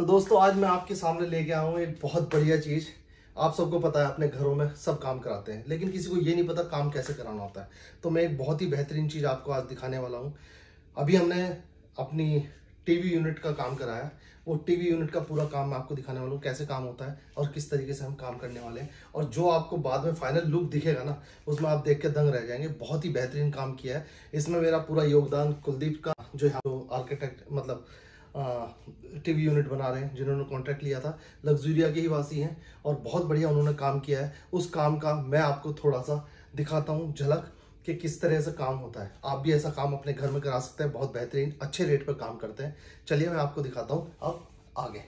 तो दोस्तों आज मैं आपके सामने लेके आया हूँ एक बहुत बढ़िया चीज़ आप सबको पता है अपने घरों में सब काम कराते हैं लेकिन किसी को ये नहीं पता काम कैसे कराना होता है तो मैं एक बहुत ही बेहतरीन चीज़ आपको आज दिखाने वाला हूँ अभी हमने अपनी टीवी यूनिट का काम कराया वो टीवी यूनिट का पूरा काम मैं आपको दिखाने वाला हूँ कैसे काम होता है और किस तरीके से हम काम करने वाले हैं और जो आपको बाद में फाइनल लुक दिखेगा ना उसमें आप देख के दंग रह जाएंगे बहुत ही बेहतरीन काम किया है इसमें मेरा पूरा योगदान कुलदीप का जो है वो आर्किटेक्ट मतलब टीवी यूनिट बना रहे हैं जिन्होंने कॉन्ट्रैक्ट लिया था लग्जूरिया के ही वासी हैं और बहुत बढ़िया उन्होंने काम किया है उस काम का मैं आपको थोड़ा सा दिखाता हूँ झलक कि किस तरह से काम होता है आप भी ऐसा काम अपने घर में करा सकते हैं बहुत बेहतरीन अच्छे रेट पर काम करते हैं चलिए मैं आपको दिखाता हूँ अब आगे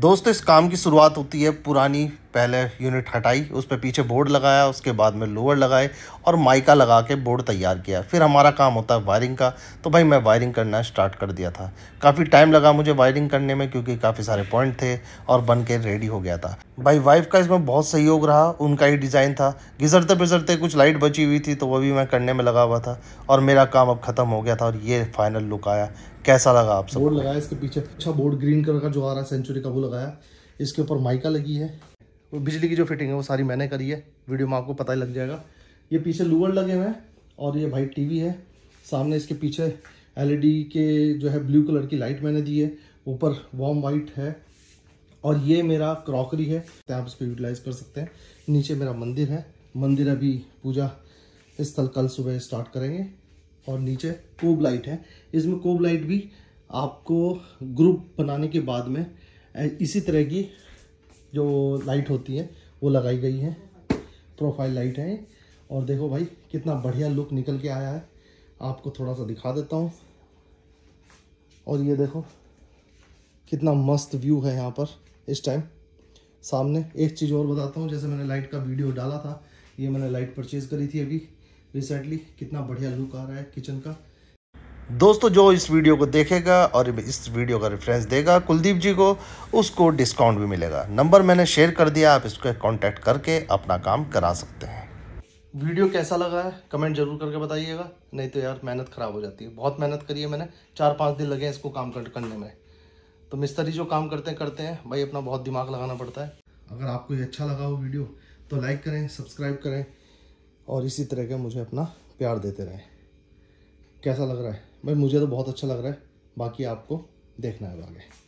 दोस्तों इस काम की शुरुआत होती है पुरानी पहले यूनिट हटाई उस पर पीछे बोर्ड लगाया उसके बाद में लोअर लगाए और माइका लगा के बोर्ड तैयार किया फिर हमारा काम होता है वायरिंग का तो भाई मैं वायरिंग करना स्टार्ट कर दिया था काफ़ी टाइम लगा मुझे वायरिंग करने में क्योंकि काफ़ी सारे पॉइंट थे और बन के रेडी हो गया था भाई वाइफ का इसमें बहुत सहयोग रहा उनका ही डिज़ाइन था गिजरते बिजरते कुछ लाइट बची हुई थी तो वह भी मैं करने में लगा हुआ था और मेरा काम अब ख़त्म हो गया था और ये फाइनल लुक आया कैसा लगा आप बोर्ड लगाया इसके पीछे अच्छा बोर्ड ग्रीन कलर का जो आ रहा है सेंचुरी का वो लगाया इसके ऊपर माइका लगी है बिजली की जो फिटिंग है वो सारी मैंने करी है वीडियो में आपको पता ही लग जाएगा ये पीछे लूअर लगे हुए हैं और ये भाई टीवी है सामने इसके पीछे एलईडी के जो है ब्लू कलर की लाइट मैंने दी है ऊपर वार्म वाइट है और ये मेरा क्रॉकरी है आप इसको यूटिलाइज कर सकते हैं नीचे मेरा मंदिर है मंदिर अभी पूजा स्थल कल सुबह स्टार्ट करेंगे और नीचे कोब लाइट है इसमें कोब लाइट भी आपको ग्रुप बनाने के बाद में इसी तरह की जो लाइट होती है वो लगाई गई है प्रोफाइल लाइट है और देखो भाई कितना बढ़िया लुक निकल के आया है आपको थोड़ा सा दिखा देता हूँ और ये देखो कितना मस्त व्यू है यहाँ पर इस टाइम सामने एक चीज़ और बताता हूँ जैसे मैंने लाइट का वीडियो डाला था ये मैंने लाइट परचेज़ करी थी अभी रिसेंटली कितना बढ़िया लुक आ रहा है किचन का दोस्तों जो इस वीडियो को देखेगा और इस वीडियो का रेफरेंस देगा कुलदीप जी को उसको डिस्काउंट भी मिलेगा नंबर मैंने शेयर कर दिया आप इसको कांटेक्ट करके अपना काम करा सकते हैं वीडियो कैसा लगा है कमेंट जरूर करके बताइएगा नहीं तो यार मेहनत ख़राब हो जाती है बहुत मेहनत करी है मैंने चार पाँच दिन लगे हैं इसको काम करने में तो मिस्त्री जो काम करते हैं करते हैं भाई अपना बहुत दिमाग लगाना पड़ता है अगर आपको ये अच्छा लगा हो वीडियो तो लाइक करें सब्सक्राइब करें और इसी तरह के मुझे अपना प्यार देते रहें कैसा लग रहा है भाई मुझे तो बहुत अच्छा लग रहा है बाकी आपको देखना है आगे